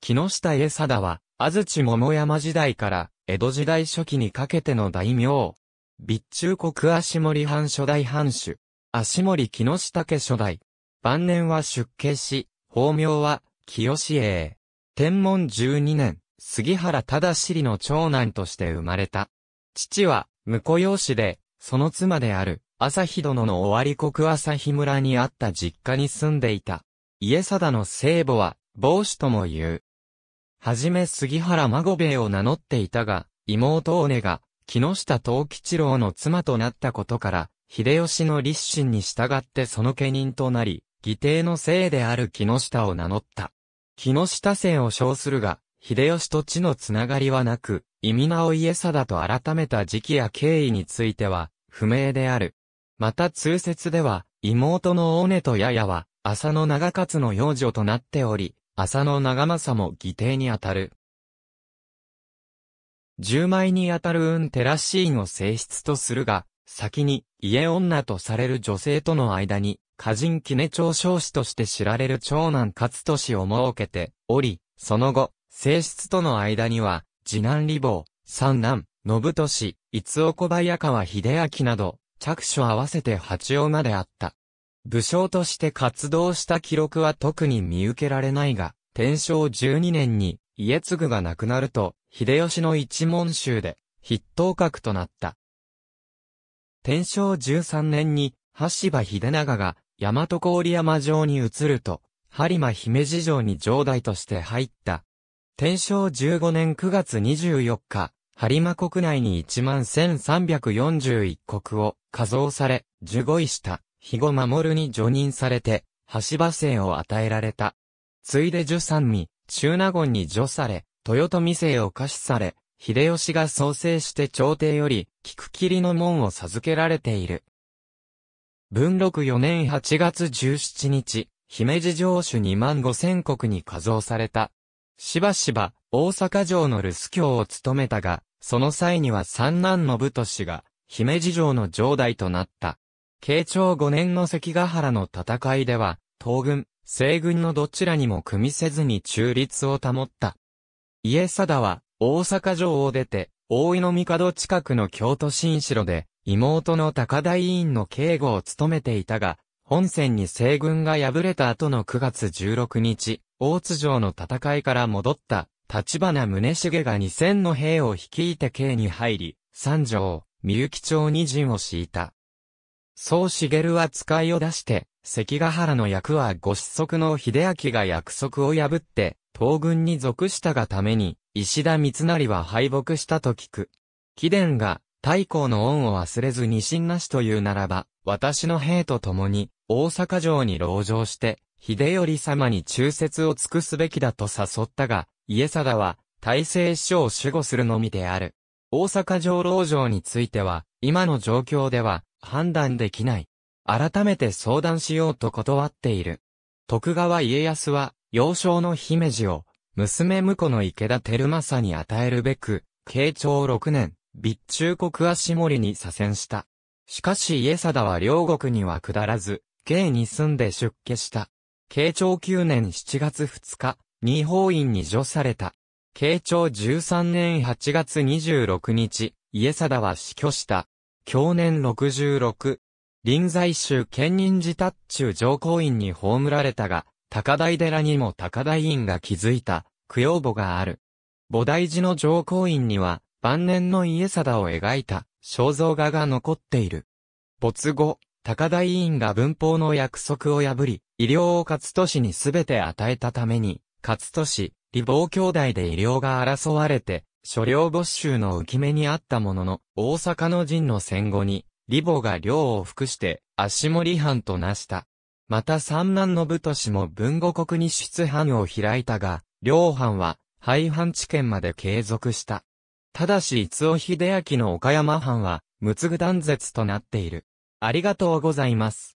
木下家貞は、安土桃山時代から江戸時代初期にかけての大名。備中国足森藩初代藩主。足森木下家初代。晩年は出家し、法名は清栄。天文十二年、杉原忠尻の長男として生まれた。父は、婿養子で、その妻である、朝日殿の尾張国朝日村にあった実家に住んでいた。家貞の聖母は、帽子とも言う。はじめ杉原孫兵衛を名乗っていたが、妹尾根が、木下藤吉郎の妻となったことから、秀吉の立身に従ってその家人となり、義弟の姓である木下を名乗った。木下姓を称するが、秀吉と地のつながりはなく、意味名を家定と改めた時期や経緯については、不明である。また通説では、妹の尾根とややは、浅野長勝の養女となっており、浅野長政も義弟にあたる。十枚にあたる運テラシーンを性質とするが、先に家女とされる女性との間に、歌人キネ長少子として知られる長男勝利を設けており、その後、性質との間には、次男李坊、三男、信氏、伊津小早川秀明など、着手合わせて八王まであった。武将として活動した記録は特に見受けられないが、天正12年に家継が亡くなると、秀吉の一門衆で筆頭格となった。天正13年に、橋場秀長が大和郡山城に移ると、播磨姫路城に城代として入った。天正15年9月24日、播磨国内に11,341国を加増され、受護位した、肥後守に除任されて、橋場姓を与えられた。ついで十三味、中納言に除され、豊臣姓を可視され、秀吉が創生して朝廷より、菊切の門を授けられている。文禄四年八月十七日、姫路城主二万五千国に加増された。しばしば、大阪城の留守教を務めたが、その際には三男の武都氏が、姫路城の城代となった。慶長五年の関ヶ原の戦いでは、東軍、西軍のどちらにも組みせずに中立を保った。家貞は、大阪城を出て、大井の帝近くの京都新城で、妹の高田委員の警護を務めていたが、本戦に西軍が敗れた後の9月16日、大津城の戦いから戻った、立花宗茂が2000の兵を率いて京に入り、三条、三幸町に陣を敷いた。宗茂は使いを出して、関ヶ原の役はご子息の秀明が約束を破って、東軍に属したがために、石田三成は敗北したと聞く。貴殿が、太閤の恩を忘れずに心なしというならば、私の兵と共に、大阪城に籠城して、秀頼様に忠説を尽くすべきだと誘ったが、家定は、大政師匠を守護するのみである。大阪城籠城については、今の状況では、判断できない。改めて相談しようと断っている。徳川家康は、幼少の姫路を、娘婿の池田照正に与えるべく、慶長6年、備中国足森に左遷した。しかし家貞は両国には下らず、慶に住んで出家した。慶長9年7月2日、二法院に除された。慶長13年8月26日、家貞は死去した。享年66、臨済宗建仁寺達中上皇院に葬られたが、高台寺にも高台院が築いた、供養墓がある。菩提寺の上皇院には、晩年の家貞を描いた、肖像画が残っている。没後、高台院が文法の約束を破り、医療を勝都市にすべて与えたために、勝利市、李望兄弟で医療が争われて、所領没収の浮き目にあったものの、大阪の陣の戦後に、李母が領を服して、足盛藩となした。また三男の武都市も文後国に出藩を開いたが、領藩は、廃藩置県まで継続した。ただし、逸尾秀明の岡山藩は、無ぐ断絶となっている。ありがとうございます。